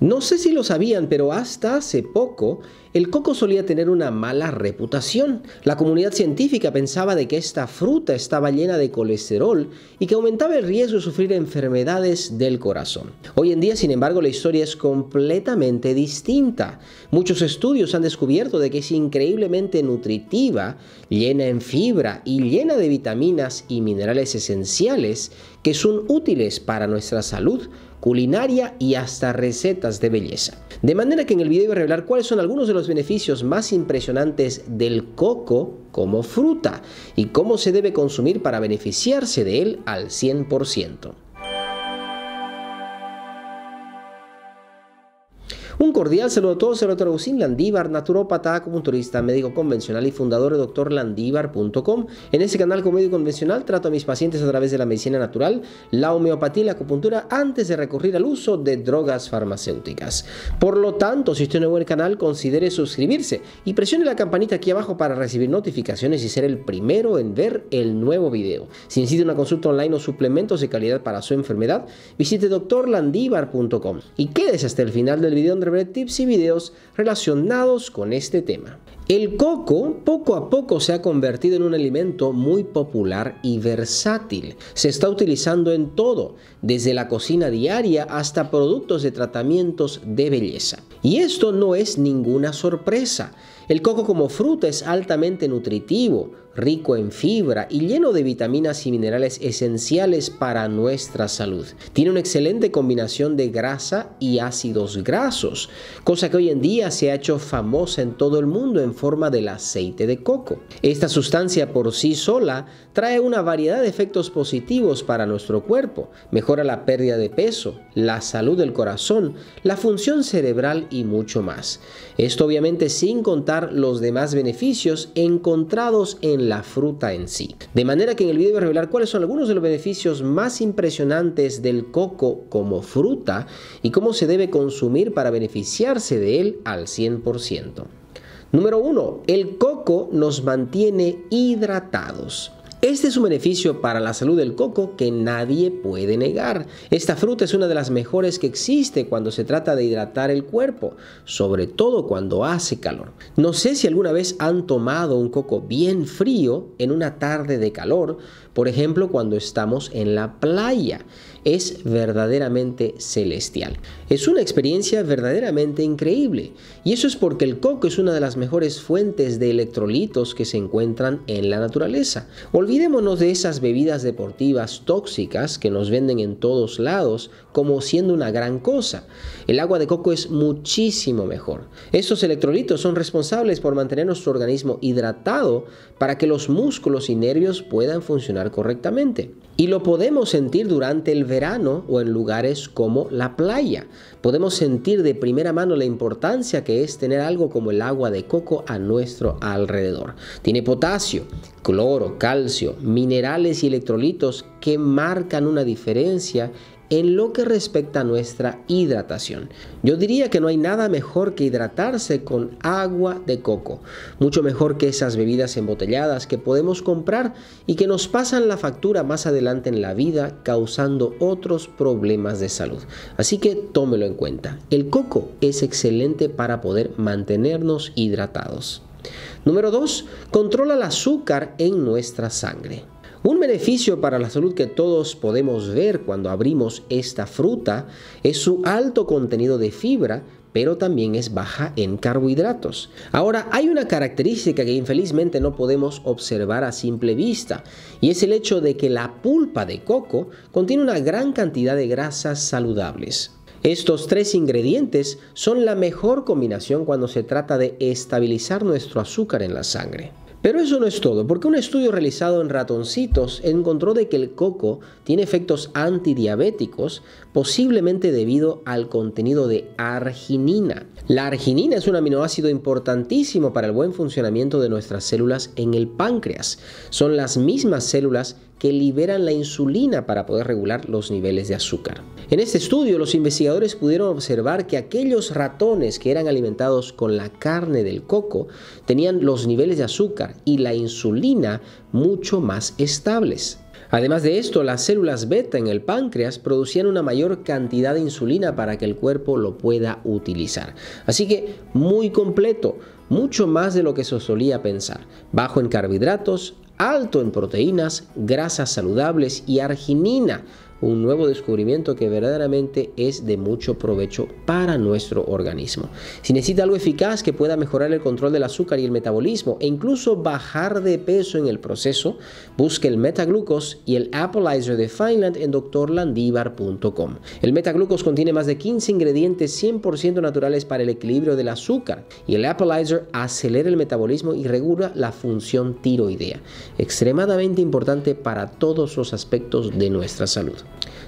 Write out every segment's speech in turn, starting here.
No sé si lo sabían, pero hasta hace poco el coco solía tener una mala reputación. La comunidad científica pensaba de que esta fruta estaba llena de colesterol y que aumentaba el riesgo de sufrir enfermedades del corazón. Hoy en día, sin embargo, la historia es completamente distinta. Muchos estudios han descubierto de que es increíblemente nutritiva, llena en fibra y llena de vitaminas y minerales esenciales que son útiles para nuestra salud culinaria y hasta recetas de belleza. De manera que en el video voy a revelar cuáles son algunos de los beneficios más impresionantes del coco como fruta y cómo se debe consumir para beneficiarse de él al 100%. cordial saludo a todos, soy doctor Agustín Landívar, naturópata, acupunturista, médico convencional y fundador de doctorlandívar.com. En este canal como médico convencional trato a mis pacientes a través de la medicina natural, la homeopatía y la acupuntura antes de recurrir al uso de drogas farmacéuticas. Por lo tanto, si usted es nuevo en el canal, considere suscribirse y presione la campanita aquí abajo para recibir notificaciones y ser el primero en ver el nuevo video. Si necesita una consulta online o suplementos de calidad para su enfermedad, visite doctorlandivar.com y quédese hasta el final del video donde tips y videos relacionados con este tema. El coco poco a poco se ha convertido en un alimento muy popular y versátil. Se está utilizando en todo, desde la cocina diaria hasta productos de tratamientos de belleza. Y esto no es ninguna sorpresa. El coco como fruta es altamente nutritivo, rico en fibra y lleno de vitaminas y minerales esenciales para nuestra salud. Tiene una excelente combinación de grasa y ácidos grasos, cosa que hoy en día se ha hecho famosa en todo el mundo forma del aceite de coco. Esta sustancia por sí sola trae una variedad de efectos positivos para nuestro cuerpo. Mejora la pérdida de peso, la salud del corazón, la función cerebral y mucho más. Esto obviamente sin contar los demás beneficios encontrados en la fruta en sí. De manera que en el video voy a revelar cuáles son algunos de los beneficios más impresionantes del coco como fruta y cómo se debe consumir para beneficiarse de él al 100%. Número 1. el coco nos mantiene hidratados. Este es un beneficio para la salud del coco que nadie puede negar. Esta fruta es una de las mejores que existe cuando se trata de hidratar el cuerpo, sobre todo cuando hace calor. No sé si alguna vez han tomado un coco bien frío en una tarde de calor, por ejemplo cuando estamos en la playa es verdaderamente celestial. Es una experiencia verdaderamente increíble y eso es porque el coco es una de las mejores fuentes de electrolitos que se encuentran en la naturaleza. Olvidémonos de esas bebidas deportivas tóxicas que nos venden en todos lados como siendo una gran cosa. El agua de coco es muchísimo mejor. Estos electrolitos son responsables por mantener nuestro organismo hidratado para que los músculos y nervios puedan funcionar correctamente. Y lo podemos sentir durante el verano o en lugares como la playa. Podemos sentir de primera mano la importancia que es tener algo como el agua de coco a nuestro alrededor. Tiene potasio, cloro, calcio, minerales y electrolitos que marcan una diferencia en lo que respecta a nuestra hidratación. Yo diría que no hay nada mejor que hidratarse con agua de coco, mucho mejor que esas bebidas embotelladas que podemos comprar y que nos pasan la factura más adelante en la vida causando otros problemas de salud. Así que tómelo en cuenta. El coco es excelente para poder mantenernos hidratados. Número 2. Controla el azúcar en nuestra sangre. Un beneficio para la salud que todos podemos ver cuando abrimos esta fruta es su alto contenido de fibra, pero también es baja en carbohidratos. Ahora, hay una característica que infelizmente no podemos observar a simple vista, y es el hecho de que la pulpa de coco contiene una gran cantidad de grasas saludables. Estos tres ingredientes son la mejor combinación cuando se trata de estabilizar nuestro azúcar en la sangre. Pero eso no es todo, porque un estudio realizado en ratoncitos encontró de que el coco tiene efectos antidiabéticos, posiblemente debido al contenido de arginina. La arginina es un aminoácido importantísimo para el buen funcionamiento de nuestras células en el páncreas. Son las mismas células que liberan la insulina para poder regular los niveles de azúcar. En este estudio, los investigadores pudieron observar que aquellos ratones que eran alimentados con la carne del coco tenían los niveles de azúcar y la insulina mucho más estables. Además de esto, las células beta en el páncreas producían una mayor cantidad de insulina para que el cuerpo lo pueda utilizar. Así que muy completo, mucho más de lo que se solía pensar. Bajo en carbohidratos, alto en proteínas, grasas saludables y arginina, un nuevo descubrimiento que verdaderamente es de mucho provecho para nuestro organismo. Si necesita algo eficaz que pueda mejorar el control del azúcar y el metabolismo e incluso bajar de peso en el proceso, busque el Metaglucos y el Appleizer de Finland en DrLandivar.com. El Metaglucos contiene más de 15 ingredientes 100% naturales para el equilibrio del azúcar y el Appleizer acelera el metabolismo y regula la función tiroidea, extremadamente importante para todos los aspectos de nuestra salud.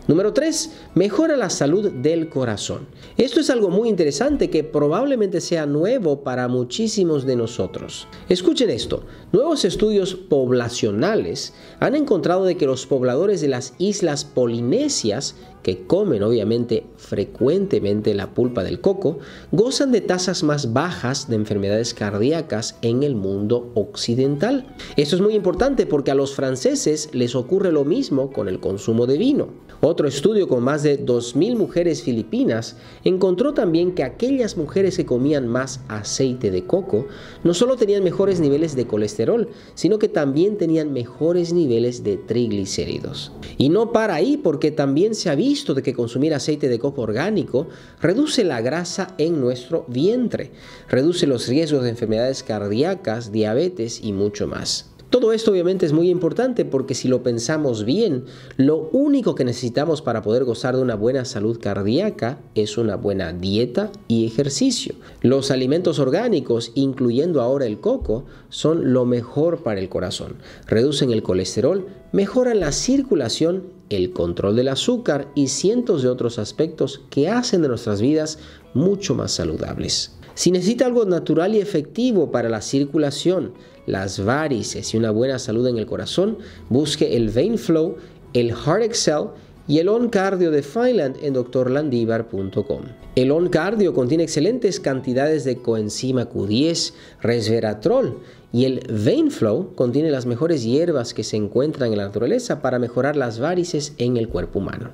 Número 3. Mejora la salud del corazón. Esto es algo muy interesante que probablemente sea nuevo para muchísimos de nosotros. Escuchen esto. Nuevos estudios poblacionales han encontrado de que los pobladores de las islas polinesias, que comen obviamente frecuentemente la pulpa del coco, gozan de tasas más bajas de enfermedades cardíacas en el mundo occidental. Esto es muy importante porque a los franceses les ocurre lo mismo con el consumo de vino. Otro estudio con más de 2.000 mujeres filipinas encontró también que aquellas mujeres que comían más aceite de coco no solo tenían mejores niveles de colesterol, sino que también tenían mejores niveles de triglicéridos. Y no para ahí porque también se ha visto de que consumir aceite de coco orgánico reduce la grasa en nuestro vientre, reduce los riesgos de enfermedades cardíacas, diabetes y mucho más. Todo esto obviamente es muy importante porque si lo pensamos bien, lo único que necesitamos para poder gozar de una buena salud cardíaca es una buena dieta y ejercicio. Los alimentos orgánicos, incluyendo ahora el coco, son lo mejor para el corazón. Reducen el colesterol, mejoran la circulación, el control del azúcar y cientos de otros aspectos que hacen de nuestras vidas mucho más saludables. Si necesita algo natural y efectivo para la circulación, las varices y una buena salud en el corazón, busque el Vein Flow, el Heart Excel y el OnCardio Cardio de Finland en DrLandivar.com. El OnCardio Cardio contiene excelentes cantidades de coenzima Q10, resveratrol y el Vein Flow contiene las mejores hierbas que se encuentran en la naturaleza para mejorar las varices en el cuerpo humano.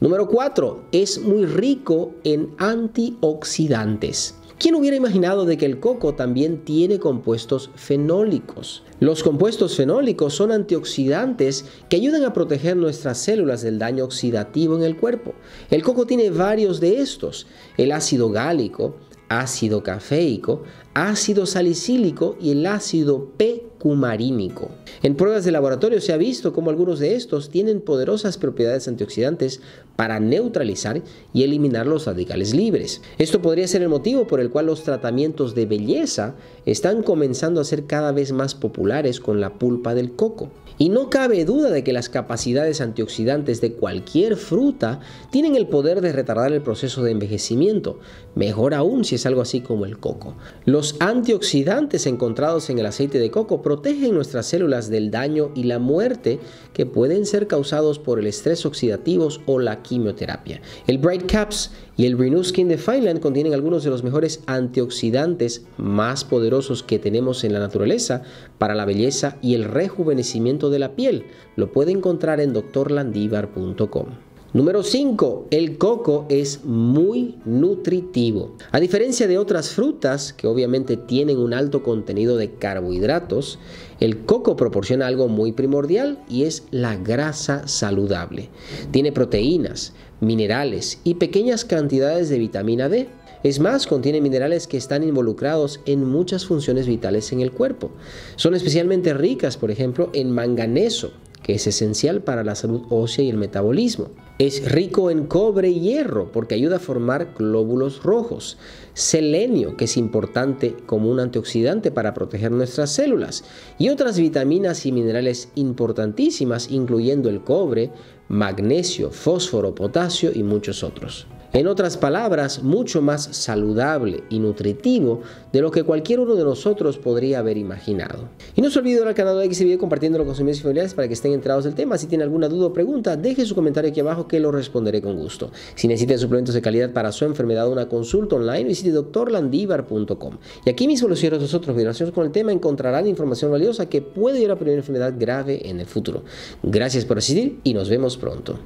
Número 4. Es muy rico en antioxidantes. ¿Quién hubiera imaginado de que el coco también tiene compuestos fenólicos? Los compuestos fenólicos son antioxidantes que ayudan a proteger nuestras células del daño oxidativo en el cuerpo. El coco tiene varios de estos, el ácido gálico, ácido caféico, ácido salicílico y el ácido P-cumarínico. En pruebas de laboratorio se ha visto cómo algunos de estos tienen poderosas propiedades antioxidantes para neutralizar y eliminar los radicales libres. Esto podría ser el motivo por el cual los tratamientos de belleza están comenzando a ser cada vez más populares con la pulpa del coco. Y no cabe duda de que las capacidades antioxidantes de cualquier fruta tienen el poder de retardar el proceso de envejecimiento, mejor aún si es algo así como el coco. Los antioxidantes encontrados en el aceite de coco protegen nuestras células del daño y la muerte que pueden ser causados por el estrés oxidativo o la quimioterapia. El Bright Caps y el Renew Skin de Finland contienen algunos de los mejores antioxidantes más poderosos que tenemos en la naturaleza para la belleza y el rejuvenecimiento de la piel. Lo puede encontrar en DrLandivar.com. Número 5. El coco es muy nutritivo. A diferencia de otras frutas, que obviamente tienen un alto contenido de carbohidratos, el coco proporciona algo muy primordial y es la grasa saludable. Tiene proteínas, minerales y pequeñas cantidades de vitamina D es más, contiene minerales que están involucrados en muchas funciones vitales en el cuerpo. Son especialmente ricas, por ejemplo, en manganeso, que es esencial para la salud ósea y el metabolismo. Es rico en cobre y hierro porque ayuda a formar glóbulos rojos. Selenio, que es importante como un antioxidante para proteger nuestras células. Y otras vitaminas y minerales importantísimas, incluyendo el cobre, magnesio, fósforo, potasio y muchos otros. En otras palabras, mucho más saludable y nutritivo de lo que cualquier uno de nosotros podría haber imaginado. Y no se olvide dar al canal de este video compartiéndolo con sus amigos y familiares para que estén enterados del tema. Si tiene alguna duda o pregunta, deje su comentario aquí abajo que lo responderé con gusto. Si necesitan suplementos de calidad para su enfermedad una consulta online, visite doctorlandivar.com. Y aquí mis soluciones a nosotros, otros con el tema encontrarán información valiosa que puede ir a prevenir enfermedad grave en el futuro. Gracias por asistir y nos vemos pronto.